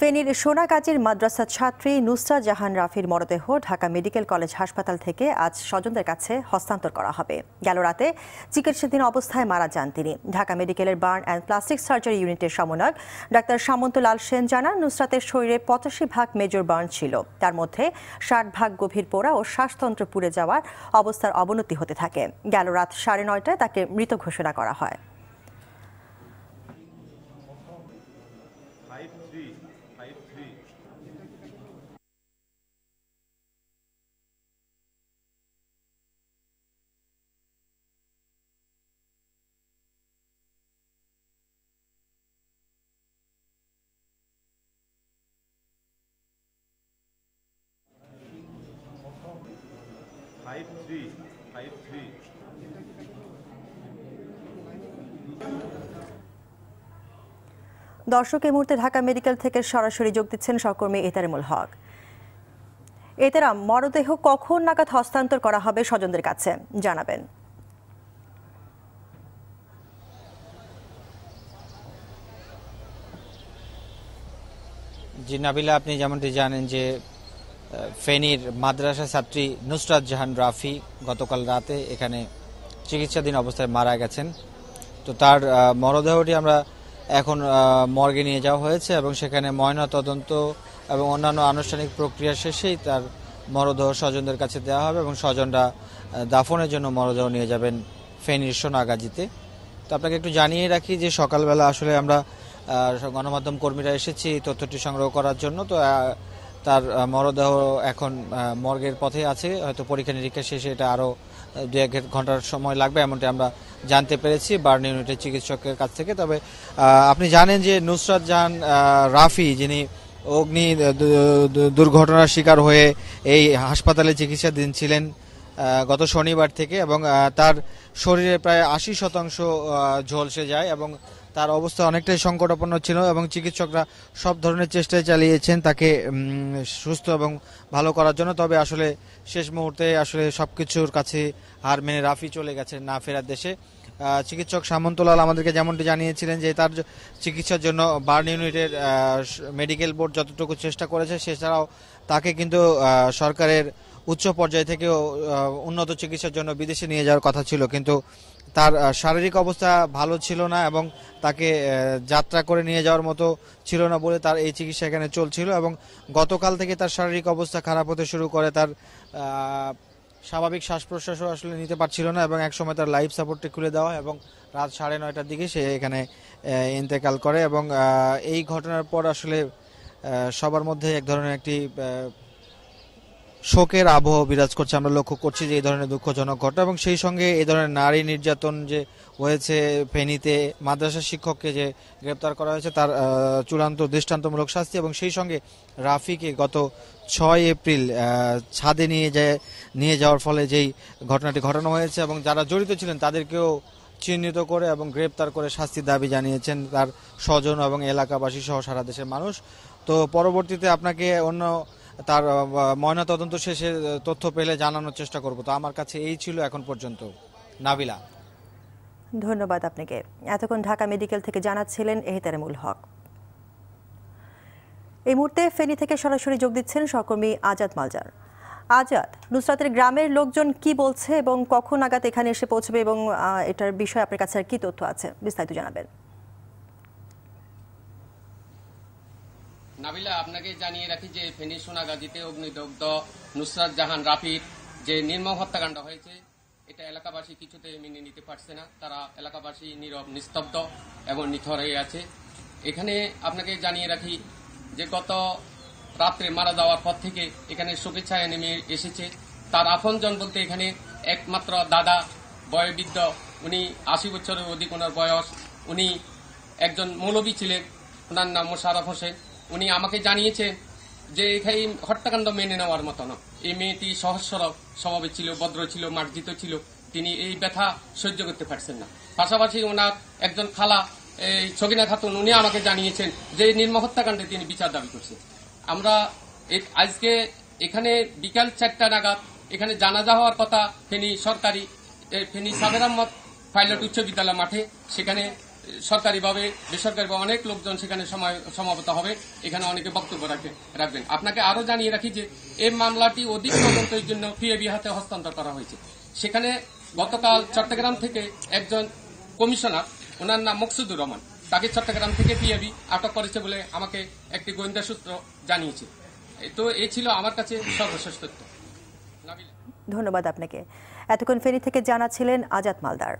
ফেনীর সোনাগাজীর মাদ্রাসা ছাত্রী নুসরা জাহান রাফির মরদেহ ঢাকা মেডিকেল কলেজ হাসপাতাল থেকে আজ স্বজনদের কাছে হস্তান্তর করা হবে গেল রাতে চিকিৎসাধীন অবস্থায় মারা যান তিনি ঢাকা মেডিকেলের বার্ন অ্যান্ড প্লাস্টিক সার্জারি ইউনিটের সমন্বয়ক ডাক্তার সামন্ত লাল সেন জানান নুসরাতের শরীরে পঁচাশি ভাগ মেজর বার্ন ছিল তার মধ্যে ষাট ভাগ গভীর পোড়া ও শ্বাসতন্ত্র পুড়ে যাওয়ার অবস্থার অবনতি হতে থাকে গেল রাত সাড়ে নয়টায় তাকে মৃত ঘোষণা করা হয় দর্শক এই মুহূর্তে ঢাকা মেডিকেল থেকে সরাসরি যোগ দিচ্ছেন সহকর্মী এতারেমুল হক এতেরাম মরদেহ কখন নাগাদ হস্তান্তর করা হবে স্বজনদের কাছে জানাবেন জি নাবিলা আপনি যেমনটি জানেন যে ফেনীর মাদ্রাসা ছাত্রী নুসরাত জাহান রাফি গতকাল রাতে এখানে চিকিৎসাধীন অবস্থায় মারা গেছেন তো তার মরদেহটি আমরা এখন মর্গে নিয়ে যাওয়া হয়েছে এবং সেখানে ময়না তদন্ত এবং অন্যান্য আনুষ্ঠানিক প্রক্রিয়া শেষেই তার মরদেহ স্বজনদের কাছে দেওয়া হবে এবং স্বজনরা দাফনের জন্য মরদেহ নিয়ে যাবেন ফেনীর সোনাগাজিতে তো আপনাকে একটু জানিয়ে রাখি যে সকালবেলা আসলে আমরা গণমাধ্যম কর্মীরা এসেছি তথ্যটি সংগ্রহ করার জন্য তো তার মরদেহ এখন মর্গের পথে আছে হয়তো পরীক্ষা নিরীক্ষা শেষে এটা আরও দু এক ঘন্টার সময় লাগবে এমনটি আমরা জানতে পেরেছি বার্ন ইউনিটের চিকিৎসকের কাছ থেকে তবে আপনি জানেন যে নুসরাত জাহান রাফি যিনি অগ্নি দুর্ঘটনার শিকার হয়ে এই হাসপাতালে চিকিৎসাধীন ছিলেন গত শনিবার থেকে এবং তার শরীরে প্রায় আশি শতাংশ ঝলসে যায় এবং তার অবস্থা অনেকটাই সংকটাপন্ন ছিল এবং চিকিৎসকরা সব ধরনের চেষ্টায় চালিয়েছেন তাকে সুস্থ এবং ভালো করার জন্য তবে আসলে শেষ মুহূর্তে আসলে সব কিছুর কাছে হার মেনে রাফি চলে গেছে না ফেরার দেশে চিকিৎসক সামন্তলাল আমাদেরকে যেমনটি জানিয়েছিলেন যে তার চিকিৎসার জন্য বার্ন ইউনিটের মেডিকেল বোর্ড যতটুকু চেষ্টা করেছে সেছাড়াও তাকে কিন্তু সরকারের উচ্চ পর্যায় থেকে উন্নত চিকিৎসার জন্য বিদেশে নিয়ে যাওয়ার কথা ছিল কিন্তু তার শারীরিক অবস্থা ভালো ছিল না এবং তাকে যাত্রা করে নিয়ে যাওয়ার মতো ছিল না বলে তার এই চিকিৎসা এখানে চলছিল এবং গতকাল থেকে তার শারীরিক অবস্থা খারাপ হতে শুরু করে তার স্বাভাবিক শ্বাস প্রশ্বাসও আসলে নিতে পারছিল না এবং একসময় তার লাইফ সাপোর্টটি খুলে দেওয়া এবং রাত সাড়ে নয়টার দিকে সে এখানে ইন্তেকাল করে এবং এই ঘটনার পর আসলে সবার মধ্যে এক ধরনের একটি শোকের আবহ বিরাজ করছে আমরা লক্ষ্য করছি যে এই ধরনের দুঃখজনক ঘটনা এবং সেই সঙ্গে এই ধরনের নারী নির্যাতন যে হয়েছে ফেনীতে মাদ্রাসা শিক্ষককে যে গ্রেপ্তার করা হয়েছে তার চূড়ান্ত দৃষ্টান্তমূলক শাস্তি এবং সেই সঙ্গে রাফিকে গত ছয় এপ্রিল ছাদে নিয়ে যায় নিয়ে যাওয়ার ফলে যেই ঘটনাটি ঘটানো হয়েছে এবং যারা জড়িত ছিলেন তাদেরকেও চিহ্নিত করে এবং গ্রেপ্তার করে শাস্তির দাবি জানিয়েছেন তার স্বজন এবং এলাকাবাসী সহ সারা দেশের মানুষ তো পরবর্তীতে আপনাকে অন্য তার ময়না তদন্ত শেষে তথ্য পেলে জানানোর চেষ্টা করব তো আমার কাছে এই ছিল এখন পর্যন্ত নাবিলা ধন্যবাদ আপনাকে এতক্ষণ ঢাকা মেডিকেল থেকে জানাচ্ছিলেন মূল হক এই মুহূর্তে ফেনী থেকে সরাসরি যোগ দিচ্ছেন সহকর্মী আজাদ মালজার আজাদ নুসরাতের গ্রামের লোকজন কি বলছে এবং কখন আগাত এখানে এসে পৌঁছবে এবং এটার বিষয়ে আপনার কাছে আর কি তথ্য আছে বিস্তারিত জানাবেন নাবিলা আপনাকে জানিয়ে রাখি যে ফেনী সোনাগাজীতে অগ্নিদগ্ধ নুসরাত জাহান রাফির যে নির্মম হত্যাকাণ্ড হয়েছে এটা এলাকাবাসী কিছুতে মেনে নিতে পারছে না তারা এলাকাবাসী নীরব নিস্তব্ধ এবং নিথর হয়ে আছে এখানে আপনাকে জানিয়ে রাখি যে গত রাত্রে মারা যাওয়ার পর থেকে এখানে শুভেচ্ছায় নেমে এসেছে তার আপনজন বলতে এখানে একমাত্র দাদা বয়বৃদ্ধ উনি আশি বছরের অধিক ওনার বয়স উনি একজন মৌলবী ছিলেন ওনার নাম মোশারফ হোসেন উনি আমাকে জানিয়েছেন যে এখানে হত্যাকাণ্ড মেনে নেওয়ার মতো না এই মেয়েটি সহস্রব স্বভাবে ছিল ভদ্র ছিল মার্জিত ছিল তিনি এই ব্যথা সহ্য করতে পারছেন না পাশাপাশি ওনার একজন খালা এই ছগিনা খাতুন উনি আমাকে জানিয়েছেন যে নির্ম হত্যাকাণ্ডে তিনি বিচার দাবি করছেন আমরা আজকে এখানে বিকাল চারটা নাগাদ এখানে জানাজা হওয়ার কথা ফেনী সরকারি ফেনী সাবের আহমদ পাইলট উচ্চ বিদ্যালয় মাঠে সেখানে সরকারিভাবে বেসরকারিভাবে অনেক লোকজন সেখানে সমাবেত হবে এখানে অনেকে বক্তব্য রাখে রাখবেন আপনাকে আরও জানিয়ে রাখি যে এই মামলাটি অধিক তদন্তের জন্য পিএবি হাতে হস্তান্তর করা হয়েছে সেখানে গতকাল চট্টগ্রাম থেকে একজন কমিশনার ওনার নাম মকসুদুর রহমান তাকে চট্টগ্রাম থেকে পিএবি আটক করেছে বলে আমাকে একটি গোয়েন্দা সূত্র জানিয়েছে তো এই ছিল আমার কাছে সর্বশেষ তথ্য ধন্যবাদ আপনাকে এতক্ষণ ফেনী থেকে জানাচ্ছিলেন আজাদ মালদার